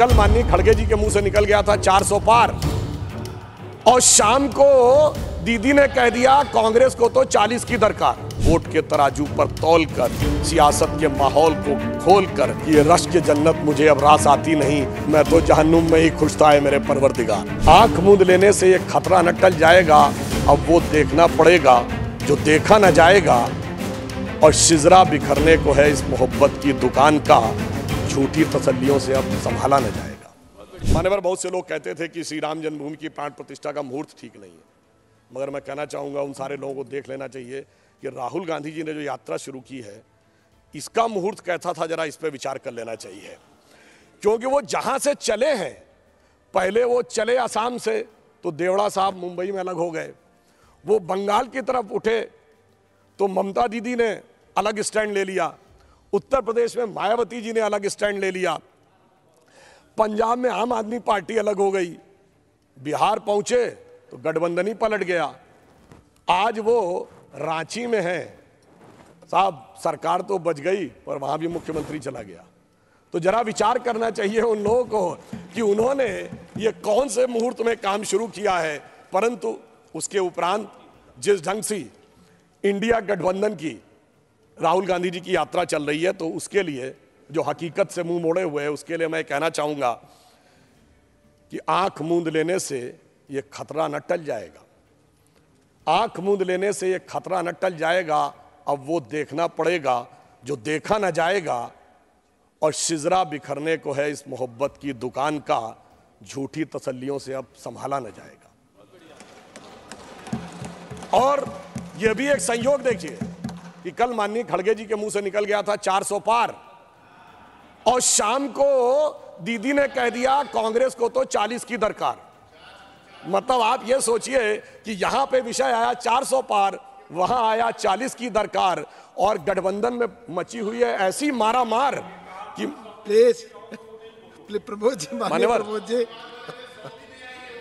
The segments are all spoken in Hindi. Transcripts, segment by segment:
कल माननीय खड़गे जी के मुंह से निकल गया था 400 पार और शाम को दीदी ने कह दिया कांग्रेस को तो 40 की दरकार वोट के तराजू पर तोल कर सियासत के माहौल को खोल कर ये रश के जन्नत मुझे अब रास आती नहीं मैं तो जहनुम में ही खुश था मेरे परवरदिगार आंख मूंद लेने से ये खतरा न टल जाएगा अब वो देखना पड़ेगा जो देखा न जाएगा और शिजरा बिखरने को है इस मोहब्बत की दुकान का झूठी तसलियों से अब संभाला न जाएगा मान्य बहुत से लोग कहते थे कि श्री राम जन्मभूमि की प्राण प्रतिष्ठा का मुहूर्त ठीक नहीं है मगर मैं कहना चाहूँगा उन सारे लोगों को देख लेना चाहिए कि राहुल गांधी जी ने जो यात्रा शुरू की है इसका मुहूर्त कैसा था जरा इस पर विचार कर लेना चाहिए क्योंकि वो जहाँ से चले हैं पहले वो चले आसाम से तो देवड़ा साहब मुंबई में अलग हो गए वो बंगाल की तरफ उठे तो ममता दीदी ने अलग स्टैंड ले लिया उत्तर प्रदेश में मायावती जी ने अलग स्टैंड ले लिया पंजाब में आम आदमी पार्टी अलग हो गई बिहार पहुंचे तो गठबंधन ही पलट गया आज वो रांची में है साहब सरकार तो बच गई पर वहां भी मुख्यमंत्री चला गया तो जरा विचार करना चाहिए उन लोगों को कि उन्होंने ये कौन से मुहूर्त में काम शुरू किया है परंतु उसके उपरांत जिस ढंग से इंडिया गठबंधन की राहुल गांधी जी की यात्रा चल रही है तो उसके लिए जो हकीकत से मुंह मोड़े हुए हैं उसके लिए मैं कहना चाहूँगा कि आंख मूंद लेने से ये खतरा न टल जाएगा आंख मूंद लेने से ये खतरा न टल जाएगा अब वो देखना पड़ेगा जो देखा न जाएगा और शिजरा बिखरने को है इस मोहब्बत की दुकान का झूठी तसल्लियों से अब संभाला न जाएगा और यह भी एक संयोग देखिए कि कल माननीय खड़गे जी के मुंह से निकल गया था 400 पार और शाम को दीदी ने कह दिया कांग्रेस को तो 40 की दरकार मतलब आप ये सोचिए कि यहां पे विषय आया 400 पार वहां आया 40 की दरकार और गठबंधन में मची हुई है ऐसी मारा मार कि प्लीज प्रमोद जी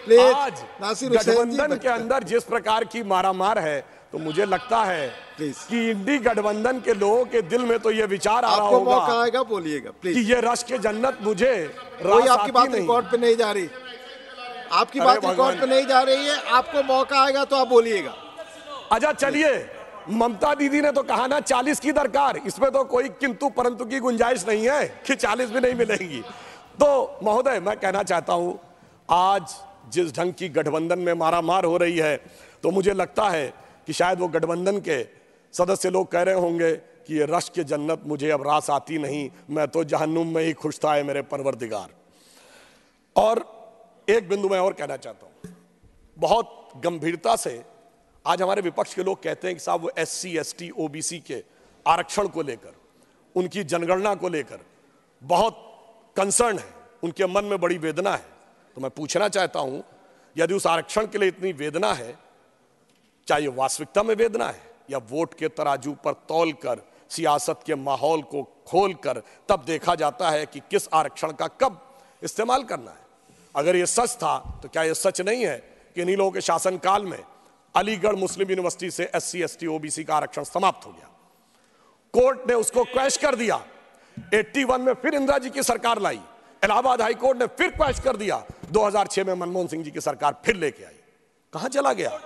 जी आज गठबंधन के अंदर जिस प्रकार की मारामार है तो मुझे लगता है कि इंडी गठबंधन के लोगों के दिल में तो ये विचार आ रहा होगा मौका आएगा बोलिएगा प्लीज कि ये रश के जन्नत मुझे कोई आपकी बात रिकॉर्ड पे नहीं जा रही आपकी बात रिकॉर्ड पे नहीं जा रही है आपको मौका आएगा तो आप बोलिएगा अच्छा चलिए ममता दीदी ने तो कहा ना चालीस की दरकार इसमें तो कोई किंतु परंतु की गुंजाइश नहीं है कि चालीस भी नहीं मिलेंगी तो महोदय मैं कहना चाहता हूं आज जिस ढंग की गठबंधन में मारा मार हो रही है तो मुझे लगता है कि शायद वो गठबंधन के सदस्य लोग कह रहे होंगे कि ये रश के जन्नत मुझे अब रास आती नहीं मैं तो जहनुम में ही खुश था है मेरे परवरदिगार और एक बिंदु मैं और कहना चाहता हूँ बहुत गंभीरता से आज हमारे विपक्ष के लोग कहते हैं कि साहब वो S C S T O B C के आरक्षण को लेकर उनकी जनगणना को लेकर बहुत कंसर्न है उनके मन में बड़ी वेदना है तो मैं पूछना चाहता हूं यदि उस आरक्षण के लिए इतनी वेदना है चाहे वास्तविकता में वेदना है या वोट के तराजू पर तौलकर सियासत के माहौल को खोलकर तब देखा जाता है कि किस आरक्षण का कब इस्तेमाल करना है अगर ये सच था तो क्या ये सच नहीं है कि इन्हीं लोगों के शासनकाल में अलीगढ़ मुस्लिम यूनिवर्सिटी से S C S T OBC का आरक्षण समाप्त हो गया कोर्ट ने उसको क्वेश कर दिया 81 में फिर इंदिरा जी की सरकार लाई इलाहाबाद हाईकोर्ट ने फिर क्वैश कर दिया 2006 में मनमोहन सिंह जी की सरकार फिर लेके आई कहा चला गया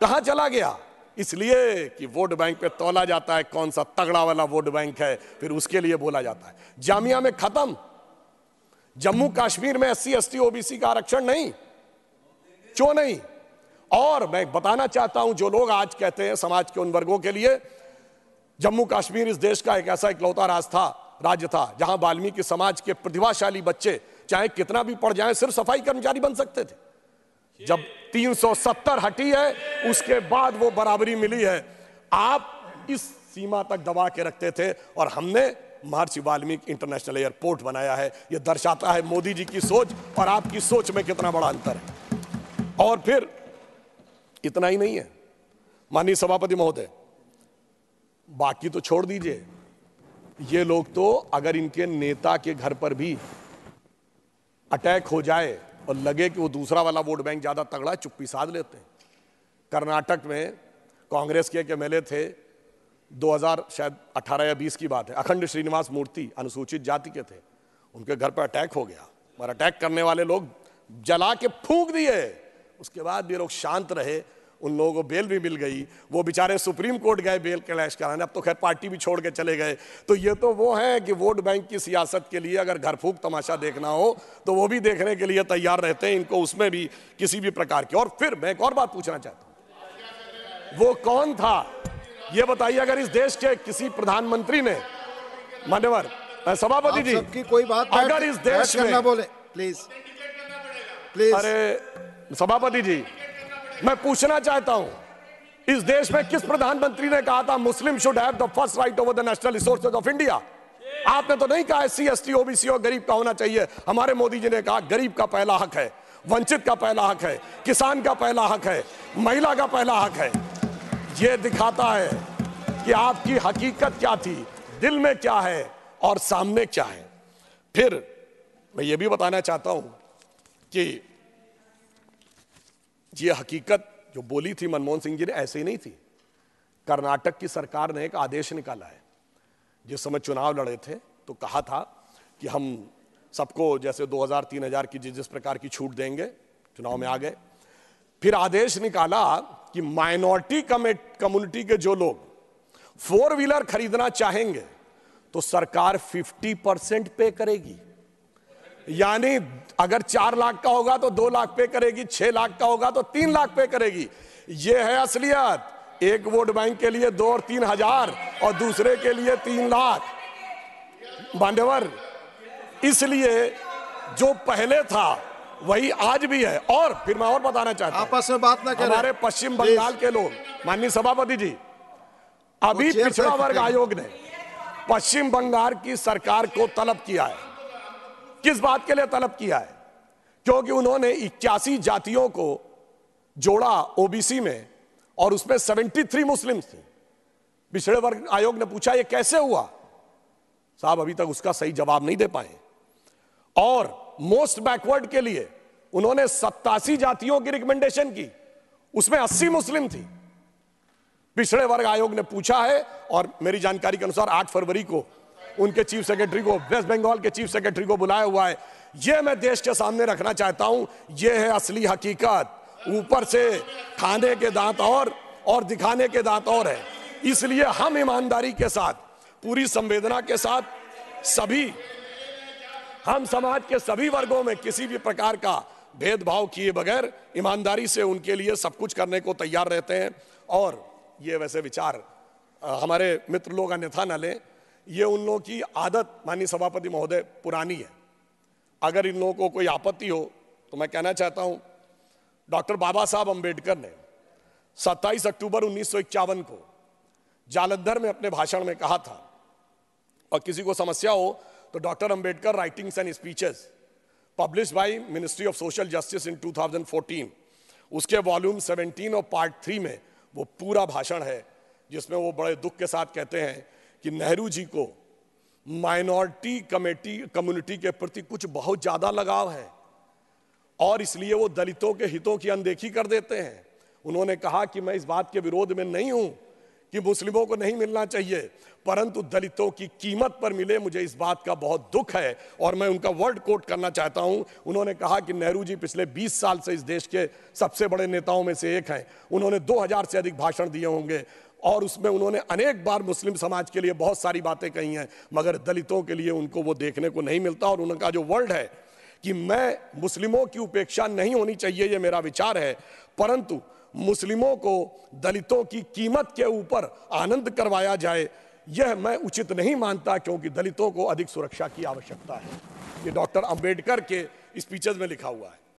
कहां चला गया इसलिए कि वोट बैंक पे तोला जाता है कौन सा तगड़ा वाला वोट बैंक है फिर उसके लिए बोला जाता है जामिया में खत्म जम्मू कश्मीर में S C S T OBC का आरक्षण नहीं क्यों नहीं और मैं बताना चाहता हूं जो लोग आज कहते हैं समाज के उन वर्गों के लिए जम्मू कश्मीर इस देश का एक ऐसा इकलौता राज था राज्य था जहां वाल्मीकि समाज के प्रतिभाशाली बच्चे चाहे कितना भी पढ़ जाए सिर्फ सफाई कर्मचारी बन सकते थे जब 370 हटी है उसके बाद वो बराबरी मिली है आप इस सीमा तक दबा के रखते थे और हमने महर्षि वाल्मीकि इंटरनेशनल एयरपोर्ट बनाया है ये दर्शाता है मोदी जी की सोच और आपकी सोच में कितना बड़ा अंतर है और फिर इतना ही नहीं है माननीय सभापति महोदय बाकी तो छोड़ दीजिए ये लोग तो अगर इनके नेता के घर पर भी अटैक हो जाए और लगे कि वो दूसरा वाला वोट बैंक ज़्यादा तगड़ा चुप्पी साध लेते हैं कर्नाटक में कांग्रेस के एक एम थे 2000 शायद 18 या 20 की बात है अखंड श्रीनिवास मूर्ति अनुसूचित जाति के थे उनके घर पर अटैक हो गया और अटैक करने वाले लोग जला के फूंक दिए उसके बाद भी लोग शांत रहे उन लोगों को बेल भी मिल गई वो बेचारे सुप्रीम कोर्ट गए बेल कैलैश कराने अब तो खैर पार्टी भी छोड़ के चले गए तो ये तो वो हैं कि वोट बैंक की सियासत के लिए अगर घर फूक तमाशा देखना हो तो वो भी देखने के लिए तैयार रहते हैं इनको उसमें भी किसी भी प्रकार की और फिर मैं एक और बात पूछना चाहता हूँ वो कौन था ये बताइए अगर इस देश के किसी प्रधानमंत्री ने मान्यवर सभापति जी की कोई बात अगर इस देश में बोले प्लीज प्लीज अरे सभापति जी मैं पूछना चाहता हूं इस देश में किस प्रधानमंत्री ने कहा था Muslim should have the first right over the national resources of India आपने तो नहीं कहा एस सी ओबीसी और गरीब का होना चाहिए हमारे मोदी जी ने कहा गरीब का पहला हक है वंचित का पहला हक है किसान का पहला हक है महिला का पहला हक है यह दिखाता है कि आपकी हकीकत क्या थी दिल में क्या है और सामने क्या है फिर मैं ये भी बताना चाहता हूं कि ये हकीकत जो बोली थी मनमोहन सिंह जी ने ऐसे ही नहीं थी कर्नाटक की सरकार ने एक आदेश निकाला है जिस समय चुनाव लड़े थे तो कहा था कि हम सबको जैसे 2000 3000 की जिस प्रकार की छूट देंगे चुनाव में आ गए फिर आदेश निकाला कि माइनॉरिटी कम्युनिटी के जो लोग फोर व्हीलर खरीदना चाहेंगे तो सरकार 50 परसेंट पे करेगी यानी अगर चार लाख का होगा तो दो लाख पे करेगी छह लाख का होगा तो तीन लाख पे करेगी ये है असलियत एक वोट बैंक के लिए दो और तीन हजार और दूसरे के लिए तीन लाख बांडेवर इसलिए जो पहले था वही आज भी है और फिर मैं और बताना चाहता हूं आपस में बात ना करें हमारे पश्चिम बंगाल के लोग माननीय सभापति जी अभी पिछड़ा वर्ग आयोग ने पश्चिम बंगाल की सरकार को तलब किया है किस बात के लिए तलब किया है क्योंकि उन्होंने इक्यासी जातियों को जोड़ा ओबीसी में और उसमें 73 मुस्लिम थी पिछड़े वर्ग आयोग ने पूछा यह कैसे हुआ साहब अभी तक उसका सही जवाब नहीं दे पाए और मोस्ट बैकवर्ड के लिए उन्होंने सत्तासी जातियों की रिकमेंडेशन की उसमें 80 मुस्लिम थी पिछड़े वर्ग आयोग ने पूछा है और मेरी जानकारी के अनुसार 8 फरवरी को उनके चीफ सेक्रेटरी को वेस्ट बंगाल के चीफ सेक्रेटरी को बुलाया हुआ है ये मैं देश के सामने रखना चाहता हूं ये है असली हकीकत ऊपर से खाने के दांत और और दिखाने के दांत और है इसलिए हम ईमानदारी के साथ पूरी संवेदना के साथ सभी हम समाज के सभी वर्गों में किसी भी प्रकार का भेदभाव किए बगैर ईमानदारी से उनके लिए सब कुछ करने को तैयार रहते हैं और ये वैसे विचार हमारे मित्र लोग अन्यथा न लें ये उन लोगों की आदत माननीय सभापति महोदय पुरानी है अगर इन लोगों को कोई आपत्ति हो तो मैं कहना चाहता हूं डॉक्टर बाबा साहब अंबेडकर ने 27 अक्टूबर उन्नीस को जालंधर में अपने भाषण में कहा था और किसी को समस्या हो तो doctor Ambedkar writings and speeches publish by ministry of social justice in 2014 उसके वॉल्यूम 17 और पार्ट थ्री में वो पूरा भाषण है जिसमें वो बड़े दुख के साथ कहते हैं कि नेहरू जी को माइनॉरिटी कमेटी कम्युनिटी के प्रति कुछ बहुत ज़्यादा लगाव है और इसलिए वो दलितों के हितों की अनदेखी कर देते हैं उन्होंने कहा कि मैं इस बात के विरोध में नहीं हूं कि मुस्लिमों को नहीं मिलना चाहिए परंतु दलितों की कीमत पर मिले मुझे इस बात का बहुत दुख है और मैं उनका वर्ड कोट करना चाहता हूं उन्होंने कहा कि नेहरू जी पिछले 20 साल से इस देश के सबसे बड़े नेताओं में से एक हैं उन्होंने 2000 से अधिक भाषण दिए होंगे और उसमें उन्होंने अनेक बार मुस्लिम समाज के लिए बहुत सारी बातें कही हैं मगर दलितों के लिए उनको वो देखने को नहीं मिलता और उनका जो वर्ल्ड है कि मैं मुस्लिमों की उपेक्षा नहीं होनी चाहिए ये मेरा विचार है परंतु मुस्लिमों को दलितों की कीमत के ऊपर आनंद करवाया जाए यह मैं उचित नहीं मानता क्योंकि दलितों को अधिक सुरक्षा की आवश्यकता है ये डॉक्टर अंबेडकर के स्पीचेज में लिखा हुआ है